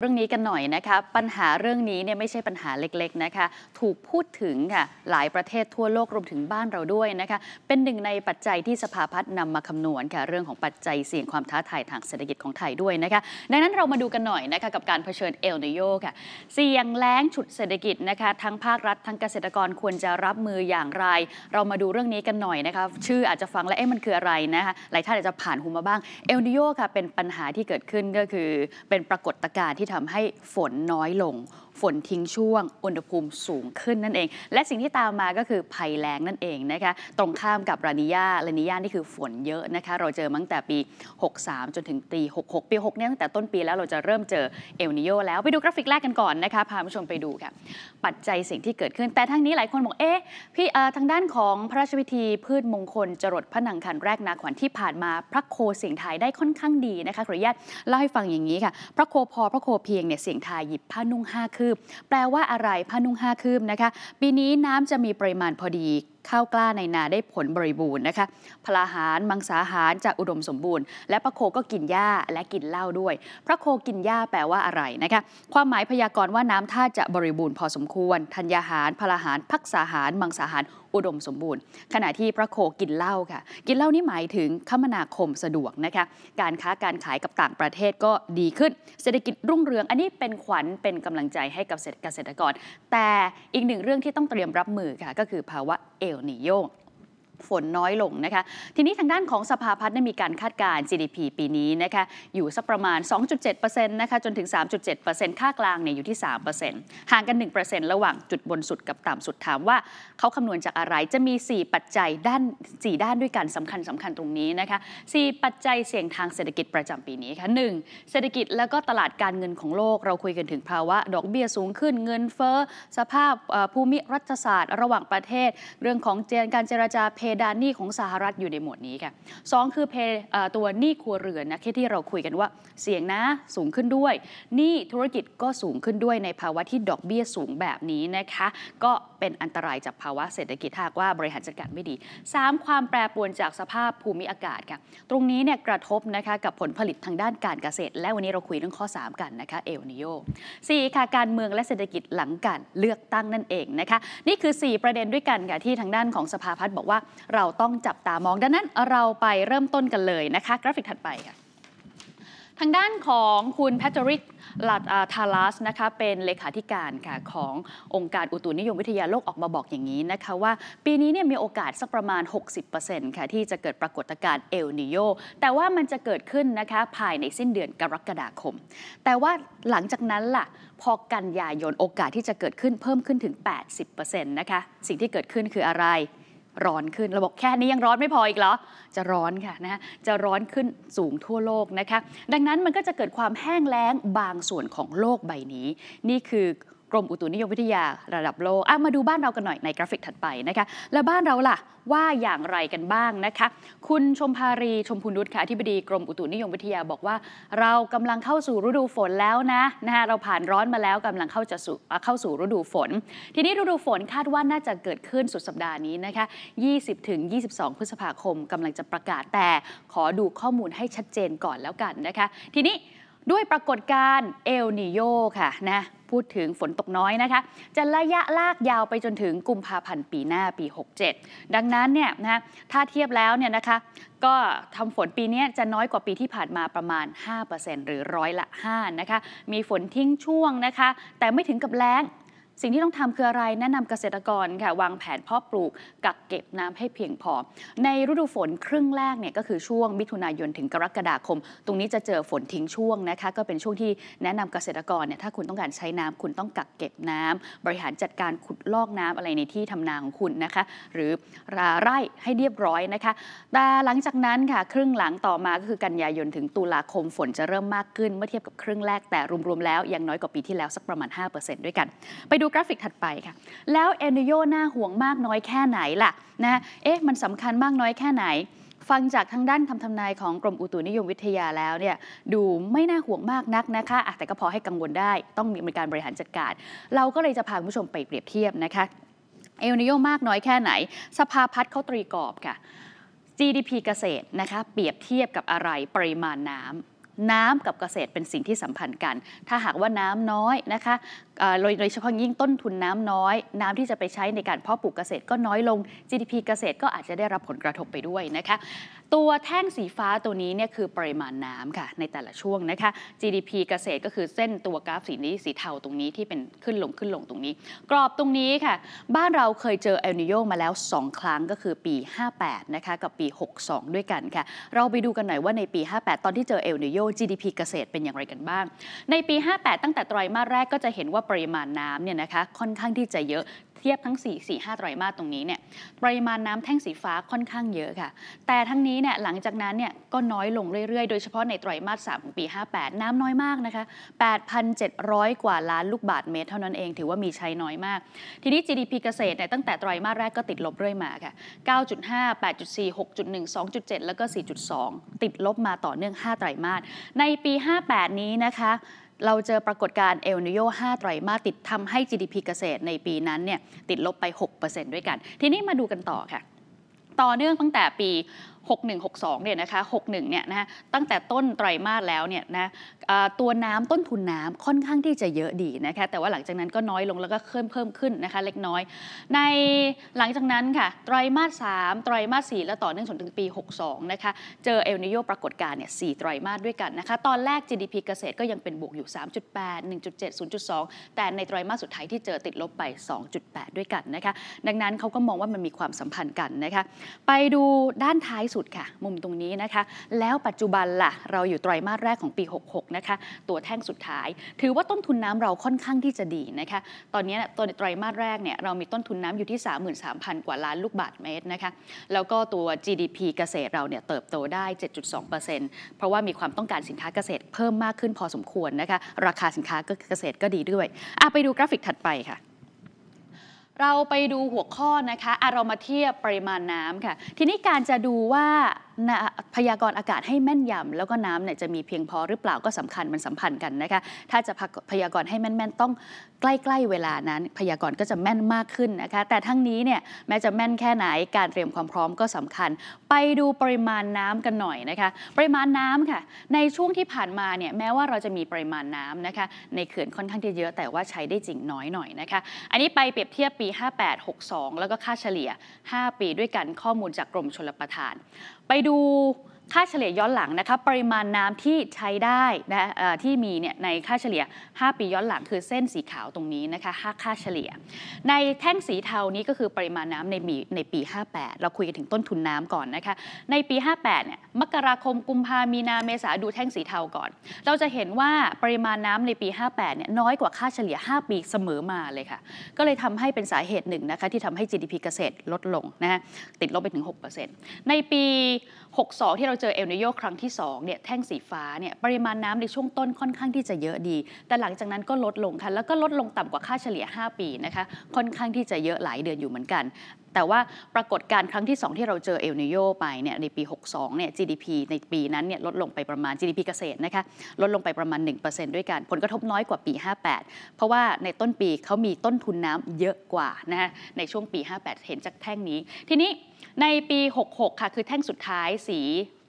เรื่องนี้กันหน่อยนะคะ ปัญหาเรื่องนี้เนี่ยไม่ใช่ปัญหาเล็กๆนะคะ ถูกพูดถึงค่ะ หลายประเทศทั่วโลกรวมถึงบ้านเราด้วยนะคะ เป็นหนึ่งในปัจจัยที่สภาพัฒน์นำมาคำนวณค่ะเรื่องของปัจจัยเสี่ยงความท้าทายทางเศรษฐกิจของไทยด้วยนะคะดังนั้นเรามาดูกันหน่อยนะคะกับการเผชิญเอลนิโยค่ะเสี่ยงแล้งฉุดเศรษฐกิจนะคะทั้งภาครัฐทั้งเกษตรกรควรจะรับมืออย่างไร เรามาดูเรื่องนี้กันหน่อยนะคะชื่ออาจจะฟังแล้วเอ๊ะมันคืออะไรนะคะหลายท่านอาจจะผ่านหูมาบ้างเอลนิโยค่ะเป็นปัญหาที่เกิดขึ้นก็คือเป็นปรากฏการณ์ที่ที่ทำให้ฝนน้อยลงฝนทิ้งช่วง อุณหภูมิสูงขึ้นนั่นเอง และสิ่งที่ตามมาก็คือภัยแล้งนั่นเองนะคะ ตรงข้ามกับรานิยารานิยานี่คือฝนเยอะนะคะ เราเจอมั้งแต่ปี 63 จนถึงปี66 ปี6เนี่ยตั้งแต่ต้นปีแล้วเราจะเริ่มเจอเอลนิโยแล้ว ไปดูกราฟิกแรกกันก่อนนะคะ พาผู้ชมไปดูค่ะ ปัจจัยสิ่งที่เกิดขึ้น แต่ทั้งนี้หลายคนบอก เอ๊ะ พี่ทางด้านของพระราชพิธีพืชมงคลจรดพระนังคันแรกนาขวัญที่ผ่านมา พระโคเสียงไทยได้ค่อนข้างดีนะคะขออนุญาตเล่าให้ฟังอย่างนี้ค่ะ พระโคพอพระโคเพียงเนี่ยเสียงไทยหยิบผ้านุ่งห้าคืืบแปลว่าอะไรผานุ่งห้าคืบนะคะ ปีนี้น้ำจะมีปริมาณพอดีข้าวกล้าในนาได้ผลบริบูรณ์นะคะ พลาหารมังสาหารจะอุดมสมบูรณ์ และพระโคก็กินหญ้าและกินเหล้าด้วย พระโคกินหญ้าแปลว่าอะไรนะคะ ความหมายพยากรณ์ว่าน้ำท่าจะบริบูรณ์พอสมควร ธัญญาหารพลาหารพักษาหารมังสาหารอุดมสมบูรณ์ ขณะที่พระโคกินเหล้าค่ะ กินเหล้านี่หมายถึงคมนาคมสะดวกนะคะ การค้าการขายกับต่างประเทศก็ดีขึ้น เศรษฐกิจรุ่งเรือง อันนี้เป็นขวัญเป็นกำลังใจให้กับเกษตรกร แต่อีกหนึ่งเรื่องที่ต้องเตรียมรับมือค่ะก็คือภาวะเอลนิโยฝนน้อยลงนะคะ ทีนี้ทางด้านของสภาพัฒน์ได้มีการคาดการณ์ GDP ปีนี้นะคะ อยู่สักประมาณ 2.7%นะคะ จนถึง 3.7%ค่ากลางเนี่ยอยู่ที่ 3%ห่างกัน 1%ระหว่างจุดบนสุดกับต่ำสุดถามว่า เขาคำนวณจากอะไรจะมี 4 ปัจจัยด้าน 4 ด้านด้วยกันสำคัญสำคัญตรงนี้นะคะ 4 ปัจจัยเสี่ยงทางเศรษฐกิจประจำปีนี้ค่ะ 1. เศรษฐกิจแล้วก็ตลาดการเงินของโลก เราคุยกันถึงภาวะ ดอกเบี้ยสูง ขึ้น เงินเฟ้อ สภาพภูมิรัฐศาสตร์ ระหว่างประเทศ เรื่องของเจนการเจรจาเพพดานหนี้ของสหรัฐอยู่ในหมวดนี้ค่ะ สองคือเพตัวหนี้ครัวเรือนนะที่เราคุยกันว่าเสี่ยงนะสูงขึ้นด้วยหนี้ธุรกิจก็สูงขึ้นด้วยในภาวะที่ดอกเบี้ยสูงแบบนี้นะคะ ก็เป็นอันตรายจากภาวะเศรษฐกิจ หากว่าบริหารจัดการไม่ดี 3. ความแปรปรวนจากสภาพภูมิอากาศค่ะ ตรงนี้เนี่ยกระทบนะคะกับผลผลิตทางด้านการเกษตร และวันนี้เราคุยเรื่องข้อ 3 กันนะคะเอลนิโย 4. ค่ะการเมืองและเศรษฐกิจหลังการเลือกตั้งนั่นเองนะคะ นี่คือ 4 ประเด็นด้วยกันค่ะที่ทางด้านของสภาพัฒน์บอกว่าเราต้องจับตามองดังนั้นเราไปเริ่มต้นกันเลยนะคะ กราฟิกถัดไปค่ะทางด้านของคุณแพทริกลาทาลัสนะคะ เป็นเลขาธิการค่ะขององค์การอุตุนิยมวิทยาโลกออกมาบอกอย่างนี้นะคะว่าปีนี้เนี่ยมีโอกาสสักประมาณ 60%ค่ะที่จะเกิดปรากฏการณ์เอลนิโยแต่ว่ามันจะเกิดขึ้นนะคะภายในสิ้นเดือนกรกฎาคม แต่ว่าหลังจากนั้นล่ะพอกันยายนโอกาสที่จะเกิดขึ้นเพิ่มขึ้นถึง 80%นะคะ สิ่งที่เกิดขึ้นคืออะไรร้อนขึ้นเราบอกแค่นี้ยังร้อนไม่พออีกเหรอ จะร้อนค่ะนะจะร้อนขึ้นสูงทั่วโลกนะคะ ดังนั้นมันก็จะเกิดความแห้งแล้งบางส่วนของโลกใบนี้ นี่คือกรมอุตุนิยมวิทยาระดับโลกมาดูบ้านเรากันหน่อยในกราฟิกถัดไปนะคะ และบ้านเราล่ะว่าอย่างไรกันบ้างนะคะ คุณชมพารีชมพูนุชค่ะที่บดีกรมอุตุนิยมวิทยาบอกว่า เรากำลังเข้าสู่ฤดูฝนแล้วนะนะคะเราผ่านร้อนมาแล้วกำลังเข้าจะสู่เข้าสู่ฤดูฝน ทีนี้ฤดูฝนคาดว่าน่าจะเกิดขึ้นสุดสัปดาห์นี้นะคะ 20ถึง22 พฤษภาคม กำลังจะประกาศแต่ขอดูข้อมูลให้ชัดเจนก่อนแล้วกันนะคะ ทีนี้ด้วยปรากฏการณ์เอลนิโยค่ะนะ พูดถึงฝนตกน้อยนะคะ จะระยะลากยาวไปจนถึงกุมภาพันธ์ปีหน้าปี 67 ดังนั้นเนี่ยนะถ้าเทียบแล้วเนี่ยนะคะ ก็ทำฝนปีนี้จะน้อยกว่าปีที่ผ่านมาประมาณ 5%หรือร้อยละ5นะคะ มีฝนทิ้งช่วงนะคะ แต่ไม่ถึงกับแล้งสิ่งที่ต้องทำคืออะไรแนะนำเกษตรกรค่ะวางแผนเพาะปลูกกักเก็บน้ำให้เพียงพอ ในฤดูฝนครึ่งแรกเนี่ยก็คือช่วงมิถุนายนถึงกรกฎาคม ตรงนี้จะเจอฝนทิ้งช่วงนะคะก็เป็นช่วงที่แนะนำเกษตรกรเนี่ยถ้าคุณต้องการใช้น้ำคุณต้องกักเก็บน้ำ บริหารจัดการขุดลอกน้ำอะไรในที่ทำนาของคุณนะคะ หรือราไร่ให้เรียบร้อยนะคะแต่หลังจากนั้นค่ะครึ่งหลังต่อมาก็คือกันยายนถึงตุลาคมฝนจะเริ่มมากขึ้นเมื่อเทียบกับครึ่งแรกแต่รวมๆแล้วยังน้อยกว่าปีที่แล้วสักประมาณ 5%ด้วยกัน ไปดููกราฟิกถัดไปค่ะ แล้วเอนิโยน่าห่วงมากน้อยแค่ไหนล่ะนะเอ๊ะมันสำคัญมากน้อยแค่ไหน ฟังจากทางด้านคำทำนายของกรมอุตุนิยมวิทยาแล้วเนี่ยดูไม่น่าห่วงมากนักนะคะแต่ก็พอให้กังวลได้ ต้องมีการบริหารจัดการ เราก็เลยจะพาผู้ชมไปเปรียบเทียบนะคะ เอลนิโยมากน้อยแค่ไหน สภาพัฒน์เขาตรีกรอบค่ะ GDP เกษตรนะคะเปรียบเทียบกับอะไรปริมาณน้ำน้ำกับเกษตรเป็นสิ่งที่สัมพันธ์กัน ถ้าหากว่าน้ำน้อยนะคะโดยเฉพาะยิ่งต้นทุนน้ำน้อยน้ำที่จะไปใช้ในการเพาะปลูกเกษตรก็น้อยลง GDP เกษตรก็อาจจะได้รับผลกระทบไปด้วยนะคะตัวแท่งสีฟ้าตัวนี้เนี่ยคือปริมาณน้ำค่ะ ในแต่ละช่วงนะคะ GDP เกษตรก็คือเส้นตัวกราฟสีนี้สีเทาตรงนี้ที่เป็นขึ้นลงขึ้นลงตรงนี้ กรอบตรงนี้ค่ะ บ้านเราเคยเจอเอลนิโยมาแล้ว 2 ครั้งก็คือปี58นะคะกับปี62 ด้วยกันค่ะ เราไปดูกันหน่อยว่าในปี 58 ตอนที่เจอเอลนิโย GDP เกษตรเป็นอย่างไรกันบ้าง ในปี 58 ตั้งแต่ไตรมาสแรกก็จะเห็นว่าปริมาณน้ำเนี่ยนะคะค่อนข้างที่จะเยอะเทียบทั้ง 4 4 5ไตรมาสตรงนี้เนี่ยปริมาณน้ำแท่งสีฟ้าค่อนข้างเยอะค่ะ แต่ทั้งนี้เนี่ยหลังจากนั้นเนี่ยก็น้อยลงเรื่อยๆโดยเฉพาะในไตรมาส3ของปี 58 น้ำน้อยมากนะคะ8,700 กว่าล้านลูกบาทเมตรเท่านั้นเอง ถือว่ามีใช้น้อยมาก ทีนี้ GDP เกษตรเนี่ยตั้งแต่ไตรมาสแรกก็ติดลบเรื่อยมาค่ะ9.5 8.4 6.1 2.7 แล้วก็4.2 ติดลบมาต่อเนื่อง 5 ไตรมาสในปี 58 นี้นะคะเราเจอปรากฏการณ์เอลนิโย5ไตรมาสติดทำให้ GDP เกษตรในปีนั้นเนี่ยติดลบไป 6%ด้วยกัน ทีนี้มาดูกันต่อค่ะ ต่อเนื่องตั้งแต่ปี6162 เนี่ยนะคะ 61 เนี่ยนะตั้งแต่ต้นไตรมาสแล้วเนี่ยนะะตัวน้ำต้นทุนน้ำค่อนข้างที่จะเยอะดีนะคะ แต่ว่าหลังจากนั้นก็น้อยลงแล้วก็เพิ่มเพิ่มขึ้นนะคะเล็กน้อย ในหลังจากนั้นค่ะ ไตรมาส 3 ไตรมาส 4 และต่อเนื่องจนถึงปี 62 นะคะ เจอเอลนิโยปรากฏการณ์เนี่ย 4 ไตรมาสด้วยกันนะคะ ตอนแรก GDP เกษตรก็ยังเป็นบวกอยู่ 3.8 1.7 0.2 แต่ในไตรมาสสุดท้ายที่เจอติดลบไป 2.8 ด้วยกันนะคะ ดังนั้นเขาก็มองว่ามันมีความสัมพันธ์กันนะคะไปดูด้านท้ายสุดค่ะ มุมตรงนี้นะคะ แล้วปัจจุบันละ่ะ เราอยู่ไตรมาสแรกของปี 66 นะคะ ตัวแท่งสุดท้าย ถือว่าต้นทุนน้ำเราค่อนข้างที่จะดีนะคะ ตอนนี้ตัวไตรมาสแรกเนี่ย เรามีต้นทุนน้ำอยู่ที่33,000 กว่าล้านลูกบาทเมตรนะคะ แล้วก็ตัว GDP เกษตรเราเนี่ยเติบโตได้ 7.2%เพราะว่ามีความต้องการสินค้าเกษตรเพิ่มมากขึ้นพอสมควรนะคะ ราคาสินค้าเกษตรก็ดีด้วย ไปดูกราฟิกถัดไปค่ะเราไปดูหัวข้อนะคะเรามาเทียบปริมาณน้ำค่ะ ทีนี้การจะดูว่าพยากรณ์อากาศให้แม่นยำแล้วก็น้ำเนี่ยจะมีเพียงพอหรือเปล่าก็สำคัญมันสัมพันธ์กันนะคะถ้าจะพพยากรณ์ให้แม่นๆ ต้องใกล้ๆ เวลานั้นพยากรณ์ก็จะแม่นมากขึ้นนะคะแต่ทั้งนี้เนี่ยแม้จะแม่นแค่ไหนการเตรียมความพร้อมก็สำคัญ ไปดูปริมาณน้ำกันหน่อยนะคะปริมาณน้ำค่ะ ในช่วงที่ผ่านมาเนี่ยแม้ว่าเราจะมีปริมาณน้ำนะคะในเขื่อนค่อนข้างที่เยอะแต่ว่าใช้ได้จริงน้อยหน่อยนะคะอันนี้ไปเปรียบเทียบปี 58 62แล้วก็ค่าเฉลี่ย 5 ปีด้วยกันข้อมูลจากกรมชลประทาน ไปดูค่าเฉลี่ยย้อนหลังนะคะปริมาณน้ำที่ใช้ได้นะที่มีเนี่ยในค่าเฉลี่ย 5 ปีย้อนหลังคือเส้นสีขาวตรงนี้นะคะ ค่าเฉลี่ย ในแท่งสีเทานี้ก็คือปริมาณน้ำในปีในปี58 เราคุยกันถึงต้นทุนน้ำก่อนนะคะในปี 58เนี่ยมกราคมกุมภามีนาเมษาดูแท่งสีเทาก่อน เราจะเห็นว่าปริมาณน้ำในปี 58เนี่ยน้อยกว่าค่าเฉลี่ย 5 ปีเสมอมาเลยค่ะก็เลยทำให้เป็นสาเหตุหนึ่งนะคะที่ทำให้ GDP เกษตรลดลงนะฮะติดลบไปถึง 6%ในปี62ที่เราเจอเอลนิโยครั้งที่2เนี่ยแท่งสีฟ้าเนี่ยปริมาณน้ำในช่วงต้นค่อนข้างที่จะเยอะดี แต่หลังจากนั้นก็ลดลงค่ะแล้วก็ลดลงต่ำกว่าค่าเฉลี่ย 5 ปีนะคะค่อนข้างที่จะเยอะหลายเดือนอยู่เหมือนกันแต่ว่าปรากฏการครั้งที่ 2 ที่เราเจอเอลนิโยไปเนี่ยในปี 62เนี่ย GDP ในปีนั้นเนี่ยลดลงไปประมาณ GDP เกษตรนะคะลดลงไปประมาณ 1%ด้วยกัน ผลกระทบน้อยกว่าปี 58 เพราะว่าในต้นปีเขามีต้นทุนน้ำเยอะกว่านะฮะในช่วงปี 58 เห็นจากแท่งนี้ ทีนี้ในปี 66ค่ะคือแท่งสุดท้าย สี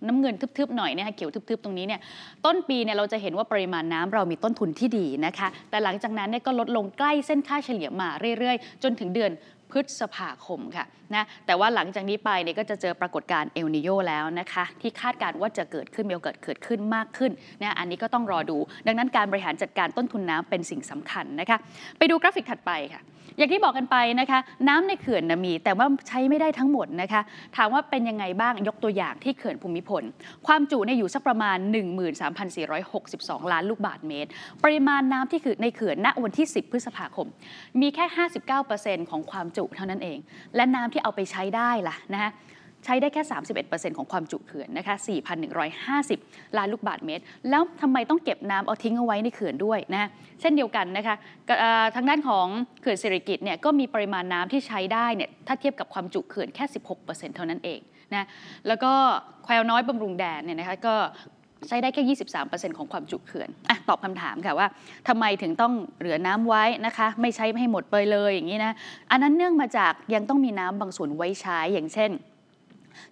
น้ำเงินทึบๆหน่อยนะคะเขียวทึบๆตรงนี้เนี่ยต้นปีเนี่ยเราจะเห็นว่าปริมาณน้ำเรามีต้นทุนที่ดีนะคะแต่หลังจากนั้นเนี่ยก็ลดลงใกล้เส้นค่าเฉลี่ยมาเรื่อยๆ จนถึงเดือนพฤษภาคมค่ะนะแต่ว่าหลังจากนี้ไปเนี่ยก็จะเจอปรากฏการณ์เอลนิโยแล้วนะคะ ที่คาดการว่าจะเกิดขึ้นมีโอกาสเกิดขึ้นมากขึ้นนะอันนี้ก็ต้องรอดู ดังนั้นการบริหารจัดการต้นทุนน้ำเป็นสิ่งสำคัญนะคะ ไปดูกราฟิกถัดไปค่ะอย่างที่บอกกันไปนะคะ น้ำในเขื่อนนะมีแต่ว่าใช้ไม่ได้ทั้งหมดนะคะ ถามว่าเป็นยังไงบ้าง ยกตัวอย่างที่เขื่อนภูมิพลความจุในอยู่สักประมาณ 13,462 ล้านลูกบาศก์เมตร ปริมาณน้ำที่คือในเขื่อนณวันที่ 10 พฤษภาคม มีแค่ 59%ของความจุเท่านั้นเอง และน้ำที่เอาไปใช้ได้ล่ะนะคะใช้ได้แค่ 31%ของความจุเขื่อนนะคะ4,150ล้านลูกบาทเมตร แล้วทำไมต้องเก็บน้ำเอาทิ้งเอาไว้ในเขื่อนด้วยนะเช่นเดียวกันนะคะทางด้านของเขื่อนสิริกิตเนี่ยก็มีปริมาณน้ำที่ใช้ได้เนี่ยถ้าเทียบกับความจุเขื่อนแค่ 16%เท่านั้นเองนะแล้วก็แควน้อยบำรุงแดนเนี่ยนะคะก็ใช้ได้แค่ 23%ของความจุเขื่อนอตอบคำถามค่ะว่าทำไมถึงต้องเหลือน้ำไว้นะคะไม่ใช้ให้หมดไปเลยอย่างนี้นะอันนั้นเนื่องมาจากยังต้องมีน้ำบางส่วนไว้ใช้อย่างเช่น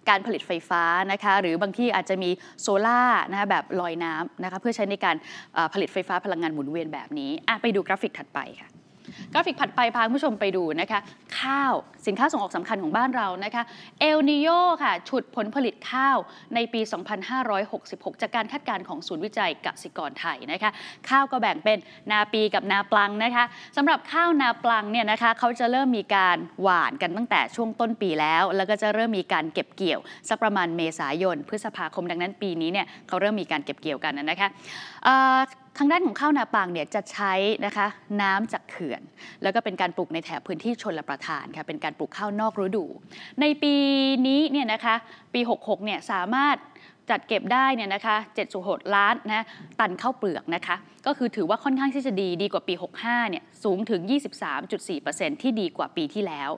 การผลิตไฟฟ้านะคะ หรือบางที่อาจจะมีโซล่านะคะแบบลอยน้ำนะคะเพื่อใช้ในการผลิตไฟฟ้าพลังงานหมุนเวียนแบบนี้ ไปดูกราฟิกถัดไปค่ะกราฟิกผัดไปพาผู้ชมไปดูนะคะ ข้าวสินค้าส่งออกสำคัญของบ้านเรานะคะเอลนิโยค่ะฉุดผลผลิตข้าวในปี 2566 จากการคาดการณ์ของศูนย์วิจัยกสิกรไทยนะคะ ข้าวก็แบ่งเป็นนาปีกับนาปลังนะคะสำหรับข้าวนาปลังเนี่ยนะคะ เขาจะเริ่มมีการหว่านกันตั้งแต่ช่วงต้นปีแล้ว แล้วก็จะเริ่มมีการเก็บเกี่ยวสักประมาณเมษายนพฤษภาคมดังนั้นปีนี้เนี่ยเขาเริ่มมีการเก็บเกี่ยวกันนะคะทางด้านของข้าวนาปังเนี่ยจะใช้นะคะน้ำจากเขื่อน แล้วก็เป็นการปลูกในแถบพื้นที่ชนละประทานค่ะเป็นการปลูกข้าวนอกฤดู ในปีนี้เนี่ยนะคะปี 66เนี่ยสามารถจัดเก็บได้เนี่ยนะคะ7.6 ล้านนะตันข้าวเปลือกนะคะก็คือถือว่าค่อนข้างที่จะดีดีกว่าปี 65เนี่ยสูงถึง 23.4%ที่ดีกว่าปีที่แล้ว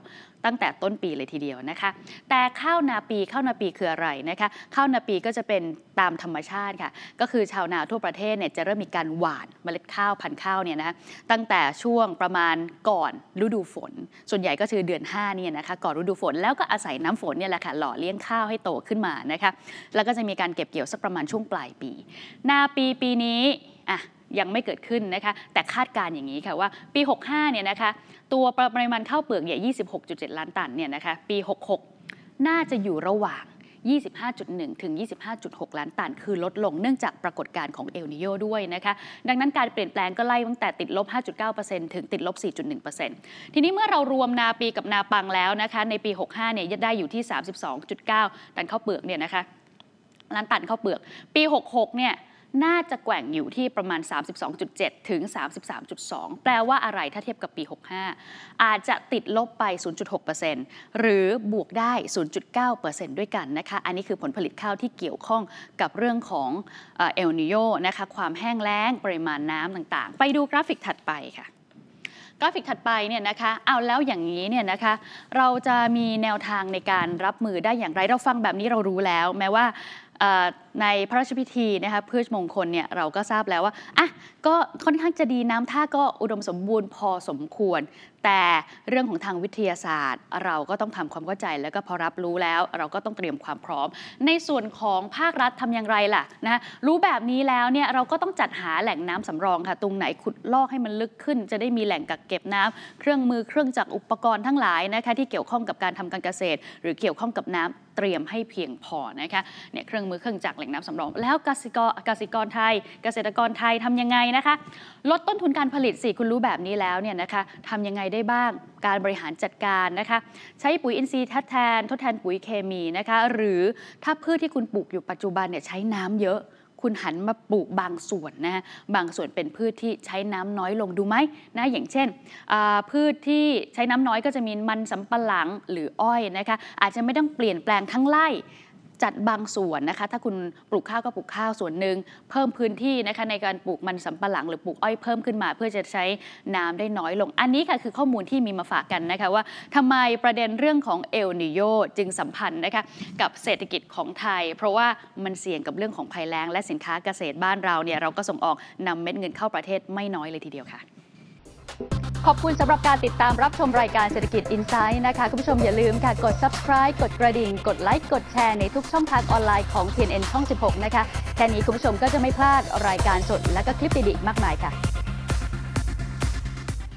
ตั้งแต่ต้นปีเลยทีเดียวนะคะ แต่ข้าวนาปีข้าวนาปีคืออะไรนะคะ ข้าวนาปีก็จะเป็นตามธรรมชาติค่ะ ก็คือชาวนาทั่วประเทศเนี่ยจะเริ่มมีการหว่านเมล็ดข้าวพันธุ์ข้าวเนี่ยนะตั้งแต่ช่วงประมาณก่อนฤดูฝน ส่วนใหญ่ก็คือเดือน5เนี่ยนะคะก่อนฤดูฝนแล้วก็อาศัยน้ำฝนเนี่ยแหละค่ะหล่อเลี้ยงข้าวให้โตขึ้นมานะคะแล้วก็จะมีการเก็บเกี่ยวสักประมาณช่วงปลายปี นาปีปีนี้อ่ะยังไม่เกิดขึ้นนะคะ แต่คาดการณ์อย่างนี้ค่ะ ว่าปี 65 เนี่ยนะคะ ตัวปริมาณข้าวเปลือกเนี่ย26.7 ล้านตัน เนี่ยนะคะ ปี 66 น่าจะอยู่ระหว่าง 25.1 ถึง 25.6 ล้านตัน คือลดลงเนื่องจากปรากฏการณ์ของเอลนิโยด้วยนะคะ ดังนั้นการเปลี่ยนแปลงก็ไล่ตั้งแต่ติดลบ 5.9%ถึงติดลบ 4.1%ทีนี้เมื่อเรารวมนาปีกับนาปังแล้วนะคะ ในปี 65เนี่ยได้อยู่ที่ 32.9ตันข้าวเปลือกเนี่ยนะคะล้านตันข้าวเปลือกปี 66เนี่ยน่าจะแกว่งอยู่ที่ประมาณ 32.7 ถึง 33.2 แปลว่าอะไรถ้าเทียบกับปี 65 อาจจะติดลบไป 0.6%หรือบวกได้ 0.9%ด้วยกันนะคะ อันนี้คือผลผลิตข้าวที่เกี่ยวข้องกับเรื่องของเอลนิโยนะคะความแห้งแล้งปริมาณน้ำต่างๆ ไปดูกราฟิกถัดไปค่ะ กราฟิกถัดไปเนี่ยนะคะเอาแล้วอย่างนี้เนี่ยนะคะเราจะมีแนวทางในการรับมือได้อย่างไรเราฟังแบบนี้เรารู้แล้ว แม้ว่าในพระราชพิธีนะคะพืชมงคลเนี่ยเราก็ทราบแล้วว่าอ่ะก็ค่อนข้างจะดีน้ำท่าก็อุดมสมบูรณ์พอสมควร แต่เรื่องของทางวิทยาศาสตร์เราก็ต้องทำความเข้าใจแล้วก็พอรับรู้แล้ว เราก็ต้องเตรียมความพร้อม ในส่วนของภาครัฐทำอย่างไรล่ะนะรู้แบบนี้แล้วเนี่ยเราก็ต้องจัดหาแหล่งน้ำสำรองค่ะตรงไหนขุดลอกให้มันลึกขึ้น จะได้มีแหล่งกักเก็บน้ำ เครื่องมือเครื่องจักรอุปกรณ์ทั้งหลายนะคะที่เกี่ยวข้องกับการทำการเกษตร หรือเกี่ยวข้องกับน้ำเตรียมให้เพียงพอนะคะ เนี่ยเครื่องมือเครื่องจักรแหล่งน้ำสำรอง แล้วกสิกรกสิกรไทยเกษตรกรไทย ทำยังไงนะคะ ลดต้นทุนการผลิตสิคุณรู้แบบนี้แล้วเนี่ยนะคะทำยังไงได้บ้างการบริหารจัดการนะคะ ใช้ปุ๋ยอินทรีย์ทดแทน ทดแทนปุ๋ยเคมีนะคะ หรือถ้าพืชที่คุณปลูกอยู่ปัจจุบันเนี่ยใช้น้ำเยอะคุณหันมาปลูกบางส่วนนะบางส่วนเป็นพืชที่ใช้น้ำน้อยลงดูไหม นะ อย่างเช่น พืชที่ใช้น้ำน้อยก็จะมีมันสำปะหลังหรืออ้อยนะคะ อาจจะไม่ต้องเปลี่ยนแปลงทั้งไร่จัดบางส่วนนะคะถ้าคุณปลูกข้าวก็ปลูกข้าวส่วนหนึ่ง เพิ่มพื้นที่นะคะในการปลูกมันสำปะหลังหรือปลูกอ้อยเพิ่มขึ้นมา เพื่อจะใช้น้ำได้น้อยลง อันนี้ค่ะคือข้อมูลที่มีมาฝากกันนะคะ ว่า ทำไมประเด็นเรื่องของเอลนิโยจึงสัมพันธ์นะคะกับเศรษฐกิจของไทย เพราะว่ามันเสี่ยงกับเรื่องของภัยแล้งและสินค้าเกษตรบ้านเราเนี่ยเราก็ส่งออกนำเม็ดเงินเข้าประเทศไม่น้อยเลยทีเดียวค่ะขอบคุณสำหรับการติดตามรับชมรายการเศรษฐกิจอินไซด์นะคะคุณผู้ชมอย่าลืมค่ะกด subscribe กดกระดิ่ง กดไลค์กดแชร์ในทุกช่องทางออนไลน์ของ TNN ช่อง16นะคะ แค่นี้คุณผู้ชมก็จะไม่พลาดรายการสดและก็คลิปดีๆมากมายค่ะ